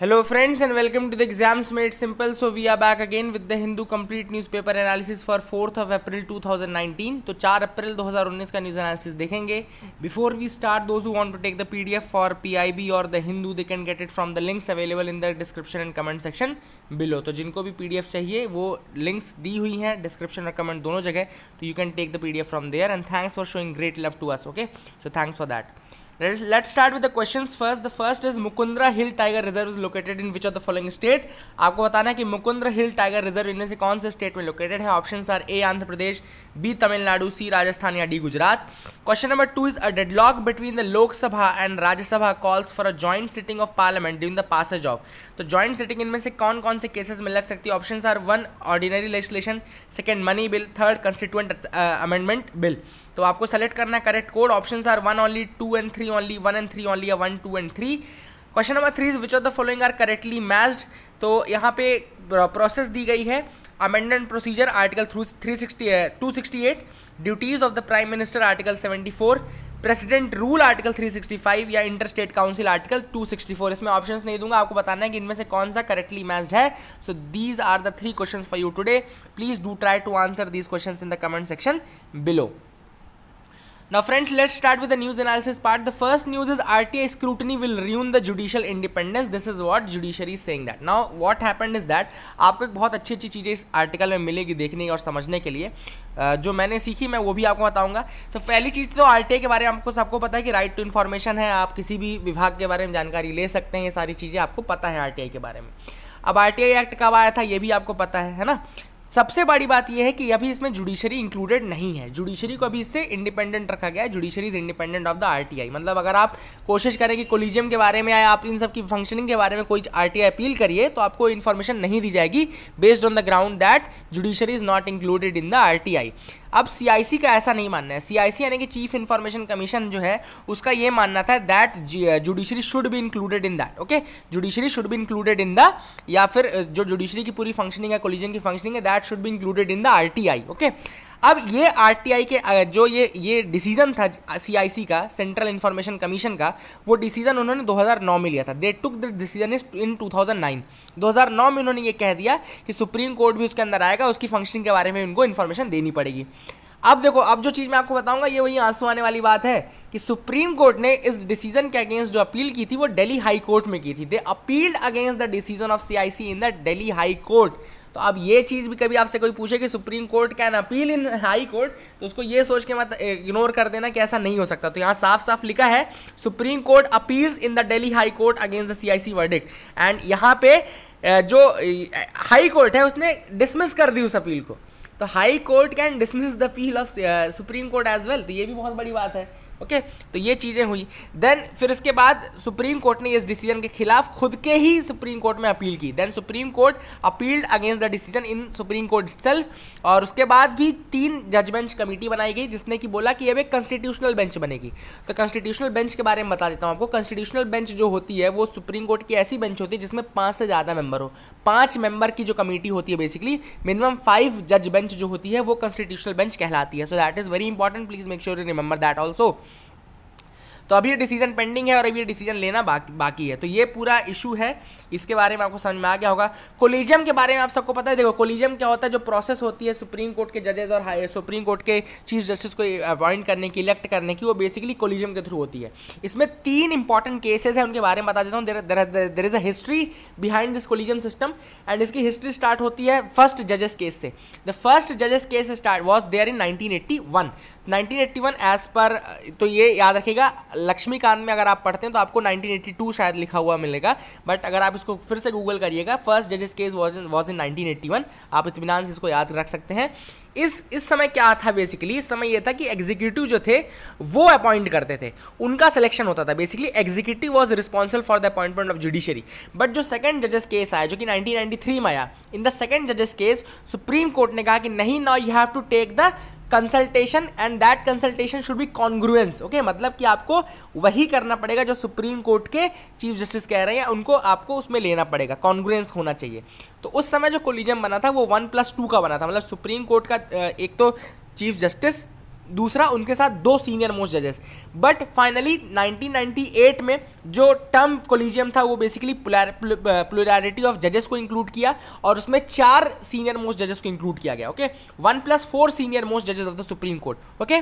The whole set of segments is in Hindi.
Hello friends and welcome to the exams made simple so we are back again with the Hindu complete newspaper analysis for fourth of April 2019 तो चार अप्रैल 2019 का न्यूज़ एनालिसिस देखेंगे before we start those who want to take the PDF for PIB और the Hindu they can get it from the links available in the description and comment section below तो जिनको भी पी चाहिए वो लिंक्स दी हुई हैं डिस्क्रिप्शन और कमेंट दोनों जगह तो you can take the F from there and thanks for showing great love to us okay so thanks for that Let's, let's start with the questions first. The first is Mukundra Hill Tiger Reserve is located in which of the following state? आपको बताना है कि Mukundra Hill Tiger Reserve इनमें से कौन से state में located है Options are A. Andhra Pradesh B Tamil Nadu C Rajasthan या D Gujarat question number two is a deadlock between the Lok Sabha and Rajya Sabha calls for a joint sitting of parliament during the passage of तो जॉइंट सिटिंग इनमें से कौन कौन से केसेस में लग सकती है option are one ordinary legislation second money bill third constituent amendment bill तो आपको सेलेक्ट करना correct code option are one only two and three only one and three only या one two and three question number three is which of the following are correctly matched तो यहाँ पे प्रोसेस दी गई है amendment procedure article three sixty two sixty eight duties of the prime minister article seventy four president rule article 365 या इंटर स्टेट काउंसिल आर्टिकल 264 इसमें ऑप्शंस नहीं दूंगा आपको बताना है कि इनमें से कौन सा करेक्टली मैच्ड है so these are the three questions for you today please do try to answer these questions in the comment section below Now friends, let's start with the news analysis part. The first news is RTI scrutiny will ruin the judicial independence. This is what judiciary is saying that. Now what happened is that aapko ek bahut achhi achhi cheeze is article mein milegi dekhne aur samajhne ke liye जो मैंने सीखी मैं वो भी आपको बताऊंगा तो पहली चीज़ तो आर के बारे में आपको सबको पता है कि राइट टू इन्फॉर्मेशन है आप किसी भी विभाग के बारे में जानकारी ले सकते हैं ये सारी चीज़ें आपको पता है आर के बारे में अब आर एक्ट कब आया था ये भी आपको पता है है ना सबसे बड़ी बात यह है कि अभी इसमें जुडिशरी इंक्लूडेड नहीं है जुडिशरी को अभी इससे इंडिपेंडेंट रखा गया है judiciary is independent of the RTI मतलब अगर आप कोशिश करें कि कोलिजियम के बारे में या आप इन सब की फंक्शनिंग के बारे में कोई आरटीआई अपील करिए तो आपको इन्फॉर्मेशन नहीं दी जाएगी based on the ground that judiciary is not included in the R अब सीआईसी का ऐसा नहीं मानना है सीआईसी यानी कि चीफ इंफॉर्मेशन कमीशन जो है उसका ये मानना था that judiciary should be included in that okay judiciary should be included in the या फिर uh, जो जुडिशरी की पूरी फंक्शनिंग है कोलिजन की फंक्शनिंग है that should be included in the R okay अब ये आरटीआई के जो ये ये डिसीजन था सीआईसी का सेंट्रल इन्फॉर्मेशन कमीशन का वो डिसीजन उन्होंने 2009 में लिया था दे टुक द डिसीजन इन 2009 2009 में उन्होंने ये कह दिया कि सुप्रीम कोर्ट भी उसके अंदर आएगा उसकी फंक्शनिंग के बारे में उनको इन्फॉर्मेशन देनी पड़ेगी अब देखो अब जो चीज़ मैं आपको बताऊंगा ये वही आंसू आने वाली बात है कि सुप्रीम कोर्ट ने इस डिसीजन के अगेंस्ट जो अपील की थी वो दिल्ली हाई कोर्ट में की थी they appealed against the decision of CIC in the Delhi high court तो अब ये चीज़ भी कभी आपसे कोई पूछे कि supreme court can appeal in high court तो उसको ये सोच के मत इग्नोर कर देना कि ऐसा नहीं हो सकता तो यहाँ साफ साफ लिखा है supreme court appeals in the Delhi high court against the C I C and यहाँ पे जो हाई कोर्ट है उसने डिसमिस कर दी उस अपील को तो high court can dismiss the appeal of supreme court as well तो ये भी बहुत बड़ी बात है ओके तो ये चीज़ें हुई देन फिर इसके बाद सुप्रीम कोर्ट ने इस डिसीजन के खिलाफ खुद के ही सुप्रीम कोर्ट में अपील की then supreme court appealed against the decision in supreme court self और उसके बाद भी तीन जज बेंच कमेटी बनाई गई जिसने कि बोला कि अब एक कॉन्स्टिट्यूशनल बेंच बनेगी तो कॉन्स्टिट्यूशनल बेंच के बारे में बता देता हूँ आपको कॉन्स्टिट्यूशनल बेंच जो होती है वो सुप्रीम कोर्ट की ऐसी बेंच होती है जिसमें पाँच से ज़्यादा मेंबर हो पांच मेंबर की जो कमेटी होती है बेसिकली मिनिमम फाइव जज बेंच जो होती है वो कॉन्स्टिट्यूशनल बेंच कहलाती है so that is very important please make sure you remember that also तो अभी डिसीजन पेंडिंग है और अभी डिसीजन लेना बाकी बाकी है तो ये पूरा इशू है इसके बारे में आपको समझ में आ गया होगा कोलिजियम के बारे में आप सबको पता है देखो कोलिजियम क्या होता है जो प्रोसेस होती है सुप्रीम कोर्ट के जजेस और हाई सुप्रीम कोर्ट के चीफ जस्टिस को अपॉइंट करने की इलेक्ट करने की वो बेसिकली कोलिजियम के थ्रू होती है इसमें तीन इंपॉर्टेंट केसेस हैं उनके बारे में बता देता हूँ there is a history behind this collegium system and इसकी हिस्ट्री स्टार्ट होती है फर्स्ट जजेस केस से द फर्स्ट जजेस case start was there in nineteen 1981 as पर तो ये याद रखेगा लक्ष्मीकांत में अगर आप पढ़ते हैं तो आपको 1982 शायद लिखा हुआ मिलेगा बट अगर आप इसको फिर से गूगल करिएगा फर्स्ट जजेस केस वॉज इन नाइनटीन आप इतमान से इसको याद रख सकते हैं इस इस समय क्या था बेसिकली इस समय यह था कि एग्जीक्यूटिव जो थे वो अपॉइंट करते थे उनका सिलेक्शन होता था basically executive was responsible for the appointment of judiciary but जो सेकंड जजेस केस आया जो कि 1993 में आया इन द सेकंड जजेस केस सुप्रीम कोर्ट ने कहा कि नहीं now you have to take the consultation and that consultation should be congruence okay मतलब कि आपको वही करना पड़ेगा जो सुप्रीम कोर्ट के चीफ जस्टिस कह रहे हैं उनको आपको उसमें लेना पड़ेगा कॉन्ग्रुएंस होना चाहिए तो उस समय जो कोलिजियम बना था वो वन प्लस टू का बना था मतलब सुप्रीम कोर्ट का एक तो चीफ जस्टिस दूसरा उनके साथ दो सीनियर मोस्ट जजेस बट फाइनली 1998 में जो टर्म कोलिजियम था वो बेसिकली प्लोरिटी ऑफ जजेस को इंक्लूड किया और उसमें चार सीनियर मोस्ट जजेस को इंक्लूड किया गया okay one plus four senior most जजेस of the supreme court okay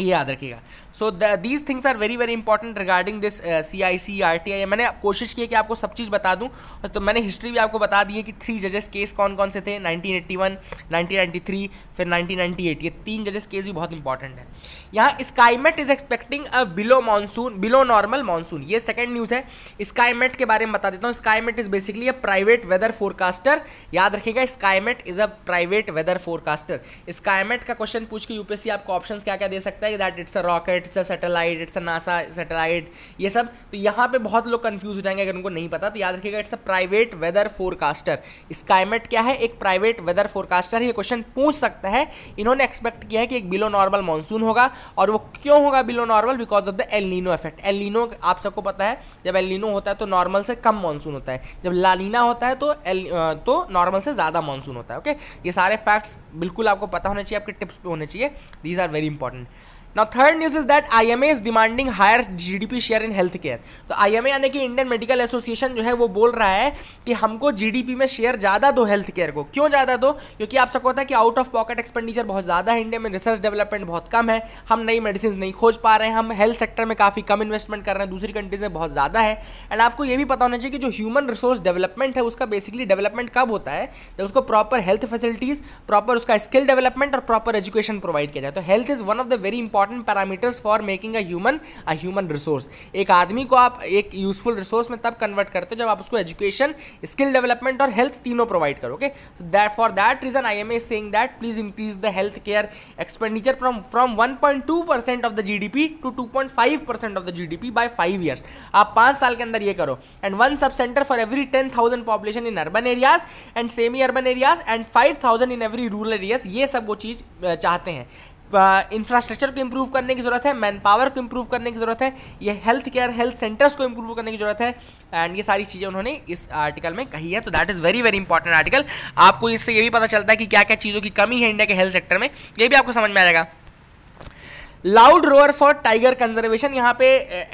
ये याद रखिएगा so these things are very very important regarding this C I C R T I मैंने कोशिश की है कि आपको सब चीज़ बता दूँ तो मैंने हिस्ट्री भी आपको बता दी है कि थ्री जजेस केस कौन कौन से थे 1981, 1993 फिर 1998 ये तीन जजेस केस भी बहुत इंपॉर्टेंट है यहाँ Skymet is expecting a below monsoon below normal monsoon ये सेकेंड न्यूज़ है स्काईमेट के बारे में बता देता हूँ Skymet is basically a private weather forecaster याद रखिएगा Skymet is a private weather forecaster Skymet का क्वेश्चन पूछ के यूपीएससी आपको ऑप्शन क्या क्या दे सकते हैं लगता है that it's a rocket it's a satellite it's a NASA satellite ये सब तो यहाँ पे बहुत लोग कन्फ्यूज हो जाएंगे अगर उनको नहीं पता तो याद रखिएगा it's a private weather forecaster Skymet क्या है एक प्राइवेट वेदर फोरकास्टर ये क्वेश्चन पूछ सकता है इन्होंने एक्सपेक्ट किया है कि एक बिलो नॉर्मल मानसून होगा और वो क्यों होगा below normal because of the El Nino effect El Nino आप सबको पता है जब एलिनो होता है तो नॉर्मल से कम मानसून होता है जब लालीना होता है तो एल तो नॉर्मल से ज़्यादा मानसून होता है ओके ये सारे फैक्ट्स बिल्कुल आपको पता होना चाहिए आपके टिप्स पे होने चाहिए these are very important Now third news is that IMA is demanding higher GDP share in health care. तो IMA यानी कि इंडियन मेडिकल एसोसिएशन जो है वो बोल रहा है कि हमको जीडीपी में शेयर ज़्यादा दो हेल्थ केयर को क्यों ज़्यादा दो क्योंकि आप सबको पता है कि आउट ऑफ पॉकेट एक्सपेंडिचर बहुत ज़्यादा है इंडिया में रिसर्च डेवलपमेंट बहुत कम है हम नई मेडिसिन नहीं खोज पा रहे हैं हम हेल्थ सेक्टर में काफ़ी कम इन्वेस्टमेंट कर रहे हैं दूसरी कंट्रीज में बहुत ज़्यादा है एंड आपको ये भी पता होना चाहिए कि जो ह्यूमन रिसोर्स डेवलपमेंट है उसका बेसिकली डेवलपमेंट कब होता है जब उसको प्रॉपर हेल्थ फैसिलिटीज़ प्रॉपर उसका स्किल डेवलपमेंट और प्रॉपर एजुकेशन प्रोवाइड किया जाए तो health is one of the very important important parameters for making a human a human resource एक आदमी को आप एक यूजफुल रिसोर्स में तब कन्वर्ट करते हो जब आप उसको एजुकेशन स्किल डेवलपमेंट और हेल्थ तीनों प्रोवाइड करो okay for that reason I am a saying that please increase the health care expenditure from from two percent of the G D P to two point five percent of the G D P by five years आप पाँच साल के अंदर ये करो and one sub centre for every ten thousand population in urban areas and semi urban areas and five thousand in every rural areas ये सब वो चीज़ चाहते हैं इंफ्रास्ट्रक्चर को इम्प्रूव करने की ज़रूरत है मैन पावर को इम्प्रूव करने की ज़रूरत है ये हेल्थ केयर हेल्थ सेंटर्स को इम्प्रूव करने की ज़रूरत है एंड ये सारी चीज़ें उन्होंने इस आर्टिकल में कही है तो that is very very important article आपको इससे ये भी पता चलता है कि क्या क्या चीज़ों की कमी है इंडिया के हेल्थ सेक्टर में ये भी आपको समझ में आ जाएगा loud roar for tiger conservation यहाँ पे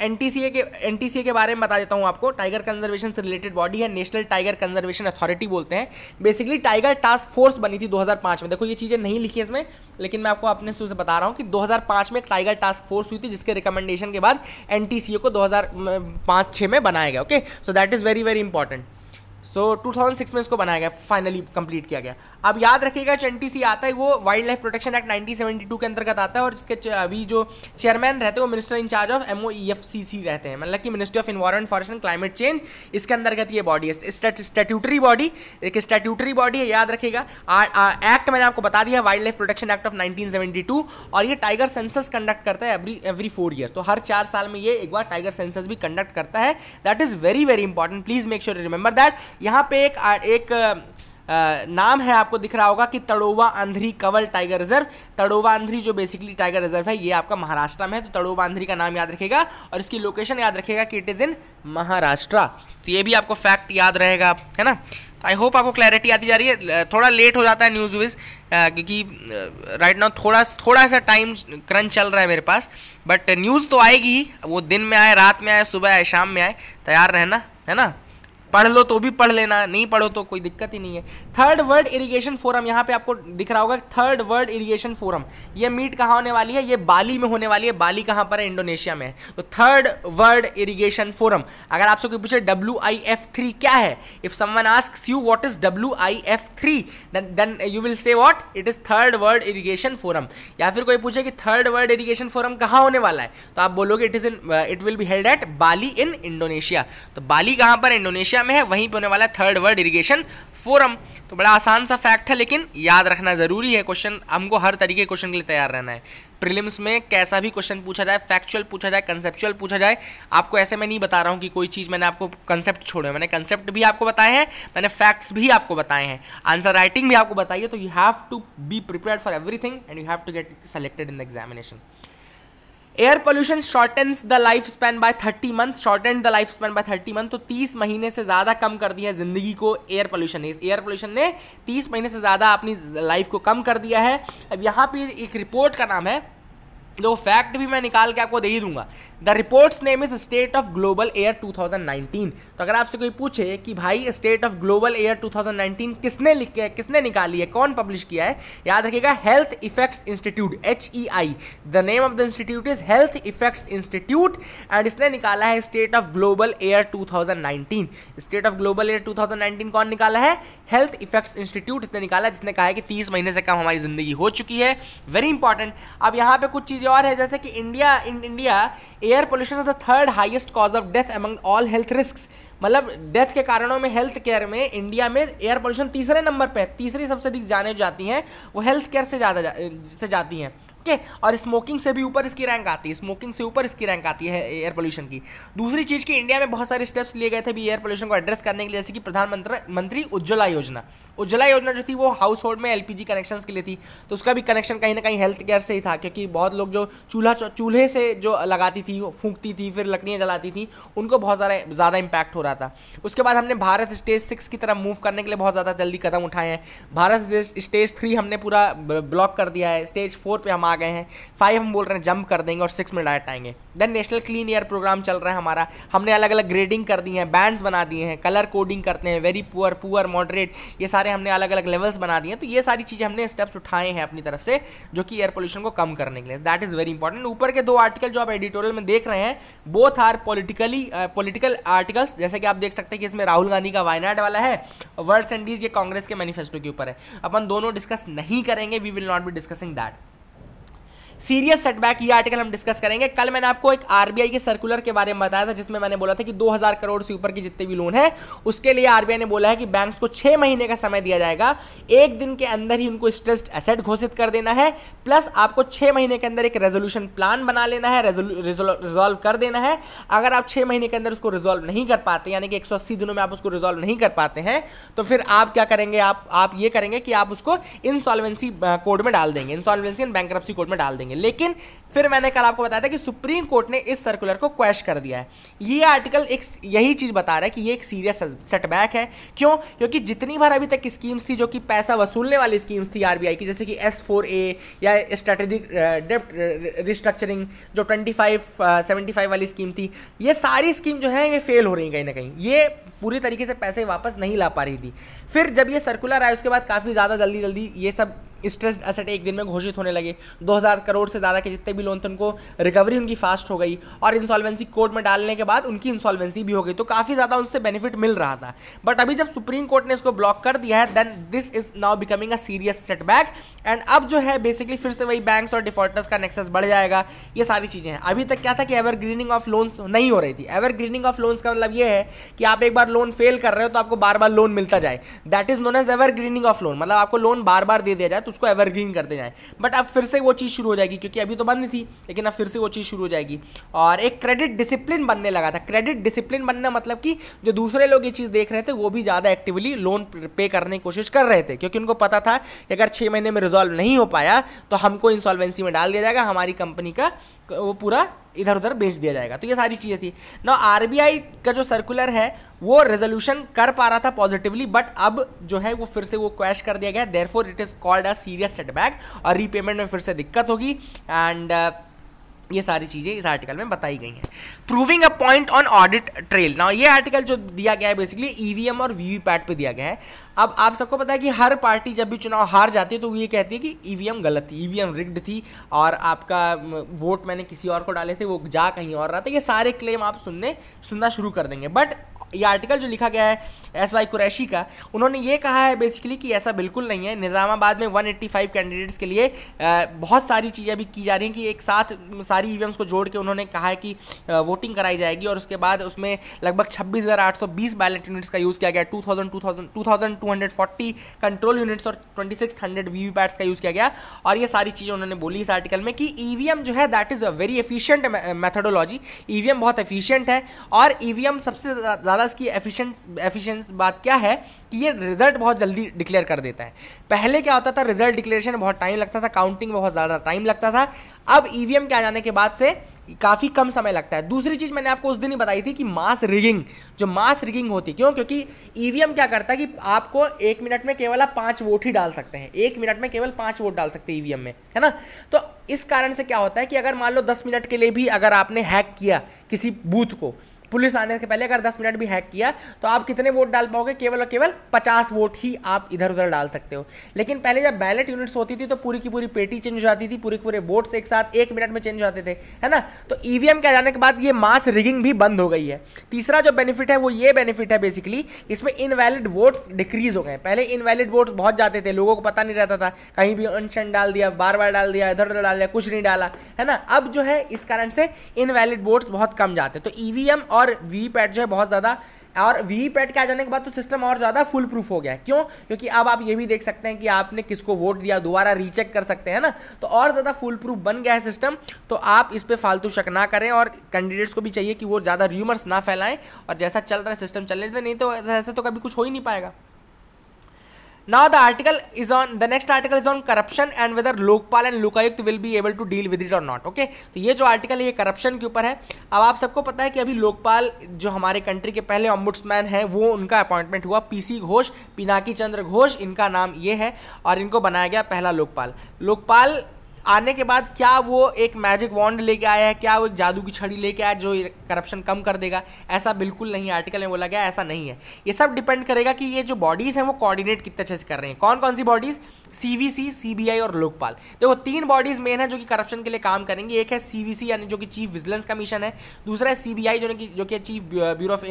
एनटीसीए के एनटीसीए के बारे में बता देता हूँ आपको टाइगर कंजर्वेशन से रिलेटेड बॉडी है नेशनल टाइगर कंजर्वेशन अथॉरिटी बोलते हैं बेसिकली टाइगर टास्क फोर्स बनी थी 2005 में देखो ये चीज़ें नहीं लिखी इसमें लेकिन मैं आपको अपने से बता रहा हूँ कि 2005 में टाइगर टास्क फोर्स हुई थी जिसके रिकमेंडेशन के बाद एन को दो हज़ार में बनाया गया okay so that is very very important so 2006 में इसको बनाया गया फाइनली कंप्लीट किया गया अब याद रखिएगा एच एनटीसी आता है वो wildlife protection act two के अंतर्गत आता है और इसके अभी जो चेयरमैन रहते हैं वो मिनिस्टर इंचार्ज ऑफ एमओ रहते हैं मतलब कि ministry of environment forest and climate change इसके अंतर्गत ये बॉडी है स्टेट्यूटरी बॉडी एक स्टेट्यूटरी बॉडी है याद रखिएगा एक्ट मैंने आपको बता दिया wildlife protection act of 1972 और ये टाइगर सेंसस कंडक्ट करता है एवरी एवरी फोर ईयर तो हर चार साल में ये एक बार टाइगर सेंसस भी कंडक्ट करता है that is very very important please make sure remember that यहाँ पे एक एक नाम है आपको दिख रहा होगा कि तड़ोवा आंध्री कवल टाइगर रिजर्व तड़ोवा आंध्री जो बेसिकली टाइगर रिजर्व है ये आपका महाराष्ट्र में है तो तड़ोवा आंध्री का नाम याद रखेगा और इसकी लोकेशन याद रखेगा कि इट इज़ इन महाराष्ट्र तो ये भी आपको फैक्ट याद रहेगा है ना आई होप आपको क्लैरिटी आती जा रही है थोड़ा लेट हो जाता है न्यूज़ व्यूज़ क्योंकि राइट नाउ थोड़ा थोड़ा सा टाइम क्रंच चल रहा है मेरे पास बट न्यूज़ तो आएगी ही वो दिन में आए रात में आए सुबह आए शाम में आए तैयार रहना है ना पढ़ लो तो भी पढ़ लेना नहीं पढ़ो तो कोई दिक्कत ही नहीं है थर्ड वर्ल्ड इरिगेशन फोरम यहाँ पे आपको दिख रहा होगा थर्ड वर्ल्ड इरिगेशन फोरम ये मीट कहाँ होने वाली है ये बाली में होने वाली है बाली कहाँ पर है इंडोनेशिया में है तो थर्ड वर्ल्ड इरिगेशन फोरम अगर आपसे कोई पूछे डब्ल्यू आई एफ थ्री क्या है if someone ask you what is W I F three then you will say what it is third world irrigation forum या फिर कोई पूछे कि थर्ड वर्ल्ड इरीगेशन फोरम कहाँ होने वाला है तो आप बोलोगे it is in it will be held at Bali in Indonesia तो बाली कहाँ पर इंडोनेशिया इंडिया में है वहीं पर होने वाला है थर्ड वर्ल्ड इरीगेशन फोरम तो बड़ा आसान सा फैक्ट है लेकिन याद रखना ज़रूरी है क्वेश्चन हमको हर तरीके क्वेश्चन के लिए तैयार रहना है प्रिलिम्स में कैसा भी क्वेश्चन पूछा जाए फैक्चुअल पूछा जाए कंसेप्चुअल पूछा जाए आपको ऐसे मैं नहीं बता रहा हूँ कि कोई चीज़ मैंने आपको कंसेप्ट छोड़े मैंने कंसेप्ट भी आपको बताए हैं मैंने फैक्ट्स भी आपको बताए हैं आंसर राइटिंग भी आपको बताइए तो you have to be prepare for everything and you have to get selected in the examination air pollution shortens the life span by thirty month shortened the life span by thirty month तो तीस महीने से ज़्यादा कम कर दिया जिंदगी को एयर पोल्यूशन ने एयर पोल्यूशन ने तीस महीने से ज़्यादा अपनी लाइफ को कम कर दिया है अब यहाँ पे एक रिपोर्ट का नाम है जो फैक्ट भी मैं निकाल के आपको दे ही दूंगा the reports name is state of global air 2019 तो अगर आपसे कोई पूछे कि भाई स्टेट ऑफ ग्लोबल एयर 2019 किसने के किसने निकाली है कौन पब्लिश किया है याद रखिएगा health effects institute H E I the name of the institute is health effects institute and इसने निकाला है state of global air 2019 state of global air 2019 कौन निकाला है हेल्थ इफेक्ट्स इंस्टीट्यूट इसने निकाला जिसने कहा है कि तीस महीने से कम हमारी ज़िंदगी हो चुकी है वेरी इंपॉर्टेंट अब यहाँ पे कुछ चीज़ें और है जैसे कि India in India air pollution is the third highest cause of death among all health risk मतलब डेथ के कारणों में हेल्थ केयर में इंडिया में एयर पोल्यूशन तीसरे नंबर पर तीसरी सबसे अधिक जाने जाती हैं वो हेल्थ केयर से ज़्यादा जा, से जाती हैं ओके और स्मोकिंग से भी ऊपर इसकी रैंक आती है स्मोकिंग से ऊपर इसकी रैंक आती है एयर पोल्यूशन की दूसरी चीज़ की इंडिया में बहुत सारे स्टेप्स लिए गए थे भी एयर पोल्यूशन को एड्रेस करने के लिए जैसे कि प्रधानमंत्री मंत्री उज्ज्वला योजना उज्ज्वला योजना जो थी वो हाउस होल्ड में एल कनेक्शन के लिए थी तो उसका भी कनेक्शन कहीं ना कहीं हेल्थ केयर से ही था क्योंकि बहुत लोग जो चूल्हा चूल्हे से जो लगाती थी फूकती थी फिर लकड़ियाँ जलाती थी उनको बहुत सारा ज़्यादा इंपैक्ट हो रहा था उसके बाद हमने भारत स्टेज सिक्स की तरफ मूव करने के लिए बहुत ज़्यादा जल्दी कदम उठाए हैं भारत स्टेज थ्री हमने पूरा ब्लॉक कर दिया है स्टेज फोर पर हमारे आ गए हैं फाइव हम बोल रहे हैं जंप कर देंगे और सिक्स में डायरेक्ट आएंगे then national clean air programme चल रहा है हमारा हमने अलग अलग ग्रेडिंग कर दी है बैंड्स बना दिए हैं कलर कोडिंग करते हैं वेरी पुअर पुअर मॉडरेट ये सारे हमने अलग अलग लेवल्स बना दिए हैं तो ये सारी चीज़ें हमने स्टेप्स उठाए हैं अपनी तरफ से जो कि एयर पोल्यूशन को कम करने के लिए दैट इज़ वेरी इंपॉर्टेंट ऊपर के दो आर्टिकल जो आप एडिटोरियल में देख रहे हैं both are politically political articles जैसे कि आप देख सकते हैं कि इसमें राहुल गांधी का वायनाड वाला है वर्ड्स एंड डीज ये कांग्रेस के मैनिफेस्टो के ऊपर है अपन दोनों डिस्कस नहीं करेंगे we will not be discussing that serious setback ये आर्टिकल हम डिस्कस करेंगे कल मैंने आपको एक आरबीआई के सर्कुलर के बारे में बताया था जिसमें मैंने बोला था कि 2000 करोड़ से ऊपर की जितने भी लोन है उसके लिए आरबीआई ने बोला है कि बैंक्स को छह महीने का समय दिया जाएगा एक दिन के अंदर ही उनको स्ट्रेस्ड एसेट घोषित कर देना है प्लस आपको छह महीने के अंदर एक रेजोल्यूशन प्लान बना लेना है रिजोल्व कर देना है अगर आप छह महीने के अंदर उसको रिजोल्व नहीं कर पाते यानी कि एक दिनों में आप उसको रिजोल्व नहीं कर पाते हैं तो फिर आप क्या करेंगे आप आप ये करेंगे कि आप उसको इंसॉल्वेंसी कोड में डाल देंगे इंसॉल्वेंसी एंड बैंक कोड में डाल देंगे करेंगे लेकिन फिर मैंने कल आपको बताया था कि सुप्रीम कोर्ट ने इस सर्कुलर को क्वैश कर दिया है ये आर्टिकल एक यही चीज़ बता रहा है कि ये एक सीरियस सेटबैक है क्यों क्योंकि जितनी बार अभी तक स्कीम्स थी जो कि पैसा वसूलने वाली स्कीम्स थी आर की जैसे कि एस या स्ट्रेटेजिक डेप्ट रिस्ट्रक्चरिंग जो ट्वेंटी फाइव uh, वाली स्कीम थी ये सारी स्कीम जो है ये फेल हो रही कहीं ना कहीं ये पूरी तरीके से पैसे वापस नहीं ला पा रही थी फिर जब ये सर्कुलर आया उसके बाद काफ़ी ज़्यादा जल्दी जल्दी ये सब स्ट्रेस असेट एक दिन में घोषित होने लगे 2000 करोड़ से ज़्यादा के जितने भी लोन थे उनको रिकवरी उनकी फास्ट हो गई और इंसॉल्वेंसी कोर्ट में डालने के बाद उनकी इंसॉल्वेंसी भी हो गई तो काफ़ी ज़्यादा उनसे बेनिफिट मिल रहा था बट अभी जब सुप्रीम कोर्ट ने इसको ब्लॉक कर दिया है then this is now becoming a serious setback and अब जो है बेसिकली फिर से वही बैंक्स और डिफॉल्टर्स का नेक्सेस बढ़ जाएगा ये सारी चीज़ें हैं अभी तक क्या था कि एवर ग्रीनिंग ऑफ लोन्स नहीं हो रही थी एवर ग्रीनिंग ऑफ लोन्स का मतलब ये है कि आप एक बार लोन फेल कर रहे हो तो आपको बार बार लोन मिलता जाए that is known as evergreening of loan मतलब आपको लोन बार बार दे दिया जाए तो उसको एवरग्रीन करते जाएँ बट अब फिर से वो चीज़ शुरू हो जाएगी क्योंकि अभी तो बंद थी लेकिन अब फिर से वो चीज़ शुरू हो जाएगी और एक क्रेडिट डिसिप्लिन बनने लगा था क्रेडिट डिसिप्लिन बनना मतलब कि जो दूसरे लोग ये चीज़ देख रहे थे वो भी ज़्यादा एक्टिवली लोन पे करने की कोशिश कर रहे थे क्योंकि उनको पता था कि अगर छः महीने में रिजॉल्व नहीं हो पाया तो हमको इंसॉल्वेंसी में डाल दिया जाएगा हमारी कंपनी का वो पूरा इधर उधर बेच दिया जाएगा तो ये सारी चीज़ें थी ना आर का जो सर्कुलर है वो रेजोल्यूशन कर पा रहा था पॉजिटिवली बट अब जो है वो फिर से वो क्रैश कर दिया गया therefore it is called a serious setback और रीपेमेंट में फिर से दिक्कत होगी एंड uh, ये सारी चीज़ें इस आर्टिकल में बताई गई हैं proving a point on audit trail ना ये आर्टिकल जो दिया गया है बेसिकली ईवीएम e और वीवीपैट पे दिया गया है अब आप सबको पता है कि हर पार्टी जब भी चुनाव हार जाती है तो ये कहती है कि ईवीएम e गलत थी ईवीएम e रिग्ड थी और आपका वोट मैंने किसी और को डाले थे वो जा कहीं और रहा था ये सारे क्लेम आप सुनने सुनना शुरू कर देंगे बट ये आर्टिकल जो लिखा गया है एस वाई कुरैशी का उन्होंने ये कहा है बेसिकली कि ऐसा बिल्कुल नहीं है निज़ामाबाद में 185 कैंडिडेट्स के लिए बहुत सारी चीज़ें भी की जा रही हैं कि एक साथ सारी ई e को जोड़ के उन्होंने कहा है कि वोटिंग कराई जाएगी और उसके बाद उसमें लगभग छब्बीस हज़ार आठ सौ बीस बैलेट यूनिट्स का यूज़ किया गया two thousand two thousand two thousand 240 control units और 2600 वीवीपैट्स का यूज़ किया गया और ये सारी चीज़ें उन्होंने बोली इस आर्टिकल में कि ईवीएम e जो है that is a very efficient methodology EVM बहुत एफिशिएंट है और ईवीएम e सबसे ज़्यादा इसकी एफिशिएंट एफिशिएंट बात क्या है कि ये रिजल्ट बहुत जल्दी डिक्लेयर कर देता है पहले क्या होता था रिजल्ट डिक्लेरेशन बहुत टाइम लगता था काउंटिंग में बहुत ज़्यादा टाइम लगता था अब ईवीएम e के आ जाने के बाद से काफ़ी कम समय लगता है दूसरी चीज़ मैंने आपको उस दिन ही बताई थी कि मास रिगिंग जो मास रिगिंग होती क्यों क्योंकि ईवीएम e क्या करता है कि आपको एक मिनट में केवल आप पांच वोट ही डाल सकते हैं एक मिनट में केवल पांच वोट डाल सकते हैं ईवीएम e में है ना तो इस कारण से क्या होता है कि अगर मान लो दस मिनट के लिए भी अगर आपने हैक किया किसी बूथ को पुलिस आने के पहले अगर दस मिनट भी हैक किया तो आप कितने वोट डाल पाओगे केवल और केवल पचास वोट ही आप इधर उधर डाल सकते हो लेकिन पहले जब बैलेट यूनिट्स होती थी तो पूरी की पूरी पेटी चेंज हो जाती थी पूरे पूरे वोट्स एक साथ एक मिनट में चेंज हो जाते थे है ना तो ईवीएम e के आ जाने के बाद ये मास रिगिंग भी बंद हो गई है तीसरा जो बेनिफिट है वो ये बेनिफिट है बेसिकली इसमें इनवैलिड वोट्स डिक्रीज हो गए पहले इनवैलिड वोट्स बहुत जाते थे लोगों को पता नहीं रहता था कहीं भी अनशन डाल दिया बार बार डाल दिया इधर उधर डाल दिया कुछ नहीं डाला है ना अब जो है इस कारण से इनवैलिड वोट्स बहुत कम जाते तो ईवीएम e और और वी पैट जो है बहुत ज़्यादा और वी पैट के आ जाने के बाद तो सिस्टम और ज़्यादा फुल प्रूफ हो गया क्यों क्योंकि अब आप ये भी देख सकते हैं कि आपने किसको वोट दिया दोबारा रीचेक कर सकते हैं ना तो और ज़्यादा फुल प्रूफ बन गया है सिस्टम तो आप इस पर फालतू शक ना करें और कैंडिडेट्स को भी चाहिए कि वो ज़्यादा र्यूमर्स ना फैलाएं और जैसा चल रहा है सिस्टम रहे थे नहीं तो ऐसा तो कभी कुछ हो ही नहीं पाएगा Now the article is on the next article is on corruption and whether Lokpal and Lokayukta will be able to deal with it और नॉट ओके तो ये जो आर्टिकल है ये करप्शन के ऊपर है अब आप सबको पता है कि अभी लोकपाल जो हमारे कंट्री के पहले ऑम्बुड्समैन है वो उनका अपॉइंटमेंट हुआ पीसी घोष पिनाकी चंद्र घोष इनका नाम ये है और इनको बनाया गया पहला लोकपाल लोकपाल आने के बाद क्या वो एक मैजिक वॉन्ड लेके आया है क्या वो एक जादू की छड़ी लेके आया जो करप्शन कम कर देगा ऐसा बिल्कुल नहीं आर्टिकल में बोला गया ऐसा नहीं है ये सब डिपेंड करेगा कि ये जो बॉडीज़ हैं वो कोऑर्डिनेट कितने अच्छे से कर रहे हैं कौन कौन सी बॉडीज़ सीवीसी सीबीआई और लोकपाल देखो तीन बॉडीज मेन है जो कि करप्शन के लिए काम करेंगी एक है सीवीसी यानी जो कि चीफ विजिलेंस कमीशन है दूसरा है सीबीआई जो कि जो कि chief bureau of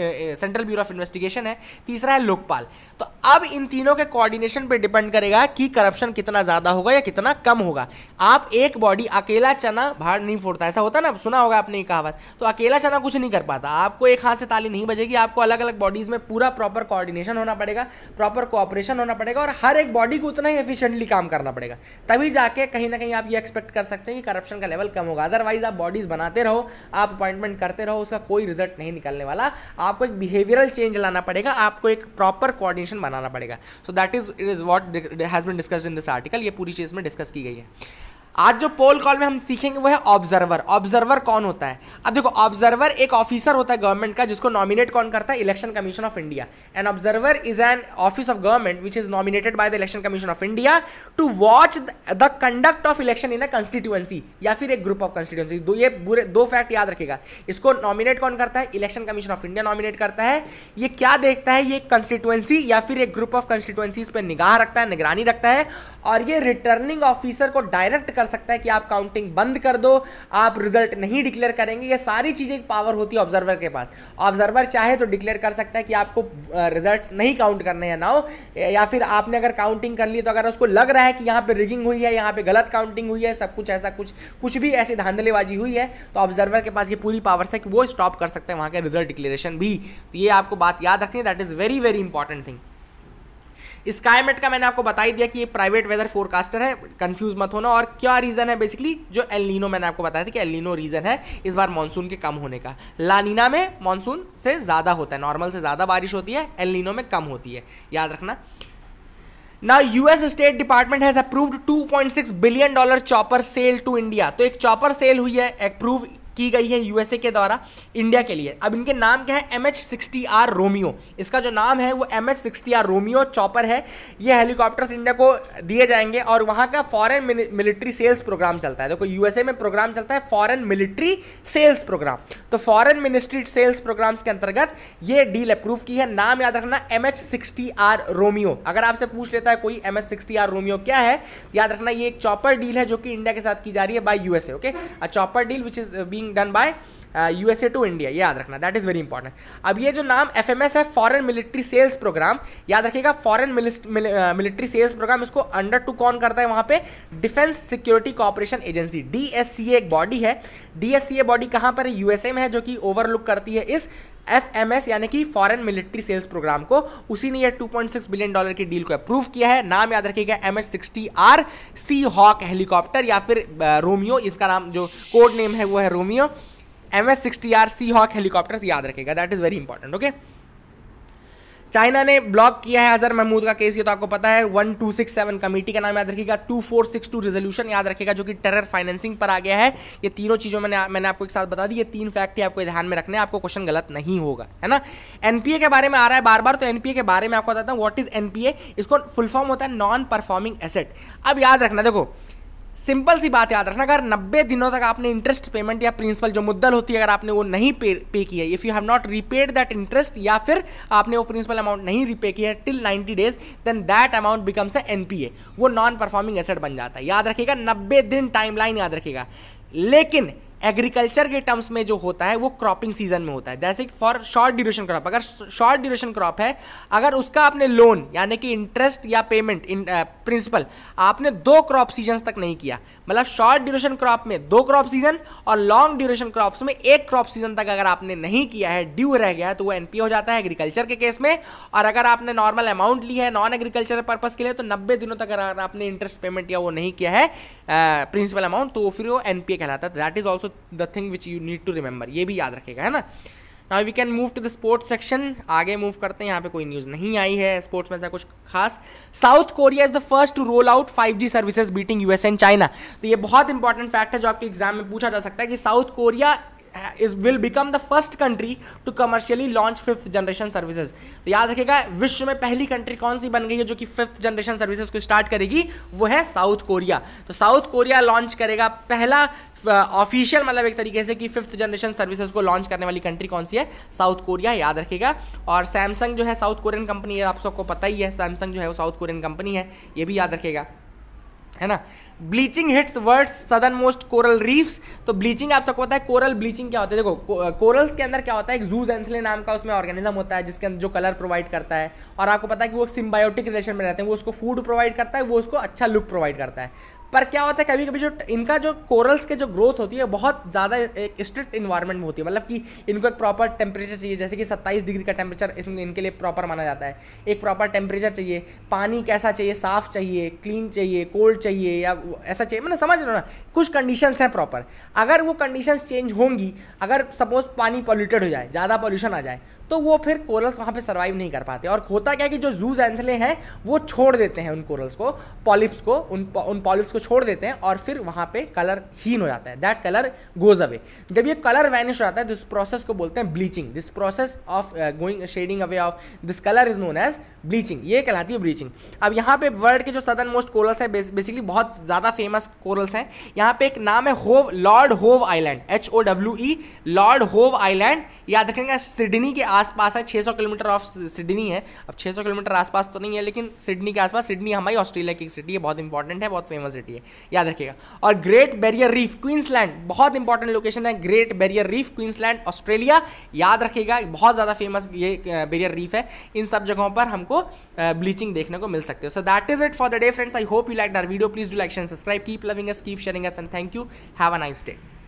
central bureau of investigation है तीसरा है लोकपाल तो अब इन तीनों के कोऑर्डिनेशन पर डिपेंड करेगा कि करप्शन कितना ज़्यादा होगा या कितना कम होगा आप एक बॉडी अकेला चना बाहर नहीं फोड़ता ऐसा होता ना सुना होगा आपने कहावत तो अकेला चना कुछ नहीं कर पाता आपको एक हाथ से ताली नहीं बजेगी आपको अलग अलग बॉडीज में पूरा प्रॉपर कोऑर्डिनेशन होना पड़ेगा प्रॉपर कोऑपरेशन होना पड़ेगा और हर एक बॉडी को उतना ही एफिशिएंट डिलीजेंटली काम करना पड़ेगा तभी जाके कहीं ना कहीं आप ये एक्सपेक्ट कर सकते हैं कि करप्शन का लेवल कम होगा अदरवाइज आप बॉडीज बनाते रहो आप अपॉइंटमेंट करते रहो उसका कोई रिजल्ट नहीं निकलने वाला आपको एक बिहेवियरल चेंज लाना पड़ेगा आपको एक प्रॉपर कोऑर्डिनेशन बनाना पड़ेगा so that is it is what has been discuss in this article ये पूरी चीज़ में डिस्कस की गई है आज जो पोल कॉल में हम सीखेंगे वो है ऑब्जर्वर ऑब्जर्वर कौन होता है अब देखो ऑब्जर्वर एक ऑफिसर होता है गवर्नमेंट का जिसको नॉमिनेट कौन करता है election commission of India an observer is an office of government which is nominated by the election commission of India to watch the conduct of election in a constituency या फिर एक ग्रुप ऑफ कंस्टिट्यूएंसी दो ये बुरे दो फैक्ट याद रखेगा इसको नॉमिनेट कौन करता है election commission of India nominate करता है ये क्या देखता है ये कंस्टिट्यूएंसी या फिर एक ग्रुप ऑफ कंस्टिट्यूएंसी पर निगाह रखता है निगरानी रखता है और ये रिटर्निंग ऑफिसर को डायरेक्ट कर सकता है कि आप काउंटिंग बंद कर दो आप रिजल्ट नहीं डिक्लेयर करेंगे ये सारी चीज़ें एक पावर होती है ऑब्जर्वर के पास ऑब्जर्वर चाहे तो डिक्लेयर कर सकता है कि आपको रिजल्ट नहीं काउंट करने हैं नाउ या फिर आपने अगर काउंटिंग कर ली तो अगर उसको लग रहा है कि यहाँ पर रिगिंग हुई है यहाँ पर गलत काउंटिंग हुई है सब कुछ ऐसा कुछ कुछ भी ऐसी धांधलेबाजी हुई है तो ऑब्जर्वर के पास ये पूरी पावर है कि वो स्टॉप कर सकते हैं वहाँ के रिजल्ट डिक्लेरेशन भी तो ये आपको बात याद रखनी है that is very very important thing Skymet का मैंने आपको बता ही दिया कि ये प्राइवेट वेदर फोरकास्टर है कंफ्यूज मत होना और क्या रीज़न है बेसिकली जो एलिनो मैंने आपको बताया था कि एलिनो रीज़न है इस बार मानसून के कम होने का लानीना में मानसून से ज़्यादा होता है नॉर्मल से ज़्यादा बारिश होती है एलिनो में कम होती है याद रखना ना US state department has approved 2.6 billion dollar chopper sale to India तो एक चॉपर सेल हुई है अप्रूव की गई है यूएसए के द्वारा इंडिया के लिए अब इनके नाम क्या है M H sixty R Romeo इसका जो नाम है वो M H sixty R Romeo chopper है ये हेलीकॉप्टर्स इंडिया को दिए जाएंगे और वहाँ का फॉरेन मिलिट्री सेल्स प्रोग्राम चलता है देखो तो यूएसए में प्रोग्राम चलता है फॉरन मिलिट्री सेल्स प्रोग्राम तो फॉरन मिनिस्ट्री सेल्स प्रोग्राम्स के अंतर्गत ये डील अप्रूव की है नाम याद रखना M H sixty R Romeo अगर आपसे पूछ लेता है कोई M H sixty R Romeo क्या है याद रखना ये एक चॉपर डील है जो कि इंडिया के साथ की जा रही है by USA okay a chopper deal which is being being done by U S A to India याद रखना दैट इज़ वेरी इंपॉर्टेंट अब ये जो नाम एफ एम एस है फॉरन मिलिट्री सेल्स प्रोग्राम याद रखिएगा फॉरन मिलिट्री सेल्स प्रोग्राम इसको अंडर टू कौन करता है वहाँ पे defence security cooperation agency D S C A एक बॉडी है D S C A body कहाँ पर है यूएसए में है जो कि ओवरलुक करती है इस एफ एम एस यानी कि फॉरेन मिलिट्री सेल्स प्रोग्राम को उसी ने यह 2.6 बिलियन डॉलर की डील को अप्रूव किया है नाम याद रखिएगा M S sixty R sea hawk helicopter या फिर रोमियो इसका नाम जो कोड नेम है वो है Romeo M S sixty R sea hawk helicopter याद रखेगा that is very important okay China ने ब्लॉक किया है अजहर महमूद का केस ये तो आपको पता है one two six seven committee का नाम याद रखिएगा two four six two resolution याद रखिएगा जो कि टेरर फाइनेंसिंग पर आ गया है ये तीनों चीज़ों मैंने मैंने आपको एक साथ बता दी ये तीन फैक्ट ही आपको ध्यान में रखने आपको क्वेश्चन गलत नहीं होगा है ना एनपीए के बारे में आ रहा है बार बार तो एनपीए के बारे में आपको बताता हूँ व्हाट इज एनपीए इसको फुल फॉर्म होता है नॉन परफॉर्मिंग एसेट अब याद रखना देखो सिंपल सी बात याद रखना अगर नब्बे दिनों तक आपने इंटरेस्ट पेमेंट या प्रिंसिपल जो मुद्दल होती है अगर आपने वो नहीं पे पे किया if you have not repaid that interest या फिर आपने वो प्रिंसिपल अमाउंट नहीं रीपे किया till 90 days then that amount becomes a an वो नॉन परफॉर्मिंग एसेट बन जाता है याद रखिएगा नब्बे दिन टाइम याद रखेगा लेकिन एग्रीकल्चर के टर्म्स में जो होता है वो क्रॉपिंग सीजन में होता है जैसे कि फॉर शॉर्ट ड्यूरेशन क्रॉप अगर शॉर्ट ड्यूरेशन क्रॉप है अगर उसका आपने लोन यानी कि इंटरेस्ट या पेमेंट इन प्रिंसिपल आपने दो क्रॉप सीजन तक नहीं किया मतलब शॉर्ट ड्यूरेशन क्रॉप में दो क्रॉप सीजन और लॉन्ग ड्यूरेशन क्रॉप्स में एक क्रॉप सीजन तक अगर आपने नहीं किया है ड्यू रह गया है तो वो एनपी हो जाता है एग्रीकल्चर के केस में और अगर आपने नॉर्मल अमाउंट लिया है नॉन एग्रीकल्चर पर्पज के लिए तो नब्बे दिनों तक अगर आपने इंटरेस्ट पेमेंट या वो नहीं किया है प्रिंसिपल uh, अमाउंट तो फिर वो एनपीए कहलाता है that is also the thing which you need to remember ये भी याद रखेगा है ना now we can move to the sports section आगे मूव करते हैं यहाँ पे कोई न्यूज़ नहीं आई है स्पोर्ट्स में ऐसा कुछ खास South Korea is the first to roll out 5G services beating US and China तो ये बहुत इंपॉर्टेंट फैक्ट है जो आपके एग्जाम में पूछा जा सकता है कि South Korea is will become the first country to commercially launch fifth generation services तो याद रखेगा विश्व में पहली कंट्री कौन सी बन गई है जो कि फिफ्थ जनरेशन सर्विसेज को स्टार्ट करेगी वो है साउथ कोरिया तो साउथ कोरिया लॉन्च करेगा पहला ऑफिशियल uh, मतलब एक तरीके से कि फिफ्थ जनरेशन सर्विसेज को लॉन्च करने वाली कंट्री कौन सी है साउथ कोरिया याद रखेगा और सैमसंग जो है साउथ कोरियन कंपनी है आप सबको पता ही है सैमसंग जो है वो साउथ कोरियन कंपनी है ये भी याद रखेगा है ना bleaching hits world's southernmost coral reefs तो ब्लीचिंग आप सबको पता है कोरल ब्लीचिंग क्या होता है देखो कोरल्स के अंदर क्या होता है एक जूज एंथले नाम का उसमें ऑर्गेनिज्म होता है जिसके अंदर जो कलर प्रोवाइड करता है और आपको पता है कि वो सिम्बायोटिक रिलेशन में रहते हैं वो उसको फूड प्रोवाइड करता है वो उसको अच्छा लुक प्रोवाइड करता है पर क्या होता है कभी कभी जो इनका जो कोरल्स के जो ग्रोथ होती है बहुत ज़्यादा एक स्ट्रिक्ट इन्वायरमेंट में होती है मतलब कि इनको एक प्रॉपर टेम्परेचर चाहिए जैसे कि 27 डिग्री का टेम्परेचर इसमें इनके लिए प्रॉपर माना जाता है एक प्रॉपर टेम्परेचर चाहिए पानी कैसा चाहिए साफ़ चाहिए क्लीन चाहिए कोल्ड चाहिए या ऐसा चाहिए मतलब समझ लो ना कुछ कंडीशन हैं प्रॉपर अगर वो कंडीशन चेंज होंगी अगर सपोज़ पानी पॉल्यूटेड हो जाए ज़्यादा पॉल्यूशन आ जाए तो वो फिर कोरल्स वहाँ पे सर्वाइव नहीं कर पाते और होता क्या है कि जो जूज एंथले हैं वो छोड़ देते हैं उन कोरल्स को पॉलिप्स को उन उन पॉलिप्स को छोड़ देते हैं और फिर वहाँ पे कलर हीन हो जाता है दैट कलर गोज अवे जब ये कलर वैनिश हो जाता है दिस प्रोसेस को बोलते हैं bleaching this process of going shedding away of this colour is known as bleaching ये कहलाती है ब्लीचिंग अब यहाँ पे वर्ल्ड के जो सदर्न मोस्ट कोरल्स हैं बेसिकली बहुत ज़्यादा फेमस कोरल्स हैं यहाँ पे एक नाम है Howe Lord Howe island H O W E Lord Howe island याद रखेंगे सिडनी के आसपास है 600 किलोमीटर ऑफ सिडनी है अब 600 किलोमीटर आसपास तो नहीं है लेकिन सिडनी के आसपास सिडनी हमारी ऑस्ट्रेलिया की एक सिटी है बहुत इंपॉर्टेंट है बहुत फेमस सिटी है याद रखिएगा और ग्रेट बैरियर रीफ क्वींसलैंड बहुत इंपॉर्टेंट लोकेशन है great barrier reef Queensland Australia याद रखिएगा बहुत ज़्यादा फेमस ये बैरियर रीफ है इन सब जगहों पर हम आपको ब्लीचिंग uh, देखने को मिल सकते हो so that is it for the day friends I hope you like our video please do like and subscribe keep loving us keep sharing us and thank you have a nice day